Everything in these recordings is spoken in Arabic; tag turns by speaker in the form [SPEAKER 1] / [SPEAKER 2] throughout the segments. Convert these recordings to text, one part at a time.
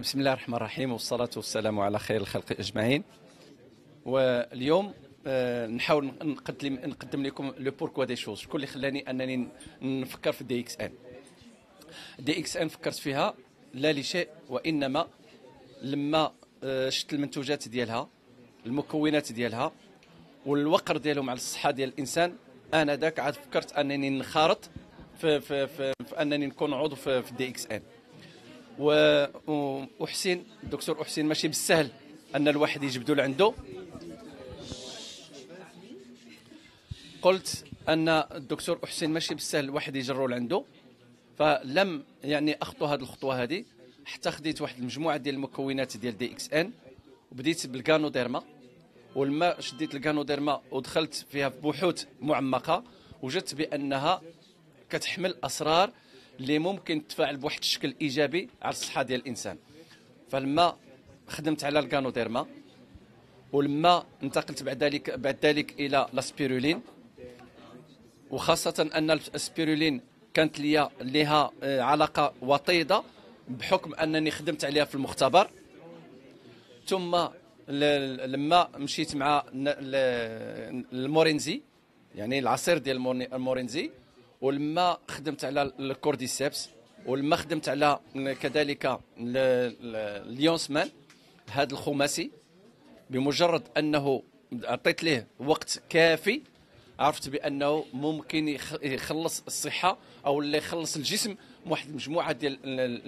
[SPEAKER 1] بسم الله الرحمن الرحيم والصلاة والسلام على خير الخلق أجمعين واليوم آه، نحاول نقدم نقدم لكم لو بوركوا دي شوز شكون اللي خلاني انني نفكر في دي اكس ان دي اكس ان فكرت فيها لا لشيء وانما لما آه، شفت المنتوجات ديالها المكونات ديالها والوقر ديالهم على الصحه ديال الانسان انا ذاك عاد فكرت انني نخارط في, في, في, في انني نكون عضو في, في دي اكس ان وحسين الدكتور حسين ماشي بالسهل ان الواحد يجبدو لعنده قلت ان الدكتور حسين ماشي بالسهل الواحد يجرو لعنده فلم يعني اخطو هذه الخطوه هذه حتى خديت واحد المجموعه ديال المكونات ديال دي اكس ان وبديت بالكانو ديرما ولما شديت الكانو ديرما ودخلت فيها في بحوث معمقه وجدت بانها كتحمل اسرار اللي ممكن تفاعل بواحد الشكل ايجابي على الصحه ديال الانسان فلما خدمت على الكانوديرما ولما انتقلت بعد ذلك بعد ذلك الى لاسبيرولين وخاصه ان الاسبيرولين كانت ليا لها آه، علاقه وطيده بحكم انني خدمت عليها في المختبر ثم لما مشيت مع المورينزي يعني العصير ديال المورينزي ولما خدمت على الكورديسيبس ولما خدمت على كذلك اليونسمان هذا الخماسي بمجرد انه عطيت ليه وقت كافي عرفت بانه ممكن يخلص الصحه او اللي يخلص الجسم من واحد المجموعه ديال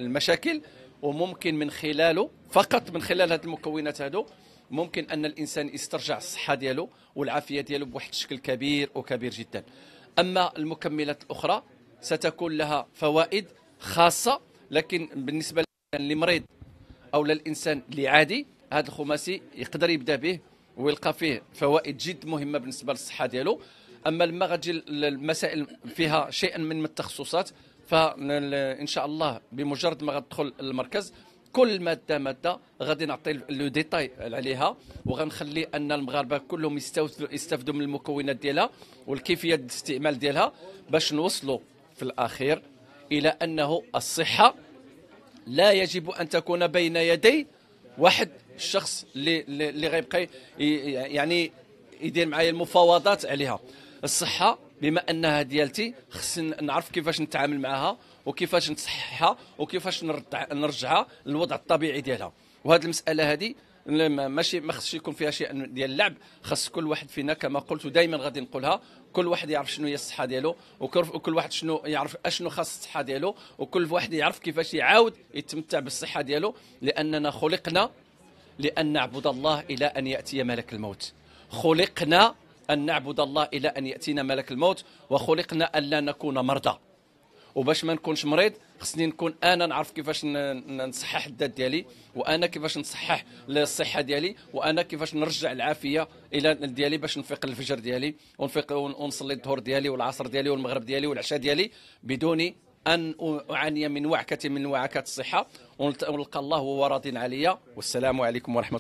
[SPEAKER 1] المشاكل وممكن من خلاله فقط من خلال هذه المكونات هادو ممكن ان الانسان يسترجع الصحه ديالو والعافيه ديالو بواحد الشكل كبير وكبير جدا أما المكملات الأخرى ستكون لها فوائد خاصة لكن بالنسبة للمريض أو للإنسان العادي هذا الخماسي يقدر يبدأ به ويلقى فيه فوائد جد مهمة بالنسبة للصحة ديالو أما لما غتجي المسائل فيها شيئا من التخصصات فان شاء الله بمجرد ما غتدخل المركز كل ماده ماده غادي نعطي لو ديتاي عليها وغنخلي ان المغاربه كلهم يستافدوا من المكونات ديالها والكيفيه الاستعمال ديالها باش نوصلوا في الاخير الى انه الصحه لا يجب ان تكون بين يدي واحد الشخص اللي اللي غيبقى يعني يدير معايا المفاوضات عليها الصحه بما انها ديالتي خصني نعرف كيفاش نتعامل معها وكيفاش نصححها وكيفاش نرجعها للوضع الطبيعي ديالها وهذه المساله هذه ماشي ما خصش يكون فيها شيء ديال اللعب خص كل واحد فينا كما قلت ودائما غادي نقولها كل واحد يعرف شنو هي الصحه ديالو وكل واحد شنو يعرف اشنو خاص الصحه ديالو وكل واحد يعرف كيفاش يعاود يتمتع بالصحه ديالو لاننا خلقنا لان نعبد الله الى ان ياتي ملك الموت خلقنا أن نعبد الله إلى أن يأتينا ملك الموت وخلقنا ألا نكون مرضى وباش ما نكونش مريض خصني نكون انا نعرف كيفاش نصحح الذات ديالي وانا كيفاش نصحح الصحه ديالي وانا كيفاش نرجع العافيه الى ديالي باش نفيق الفجر ديالي ونفيق ونصلي الظهر ديالي والعصر ديالي والمغرب ديالي والعشاء ديالي بدون ان اعاني من وعكه من وعكات الصحه ونلقى الله وهو راض عليا والسلام عليكم ورحمه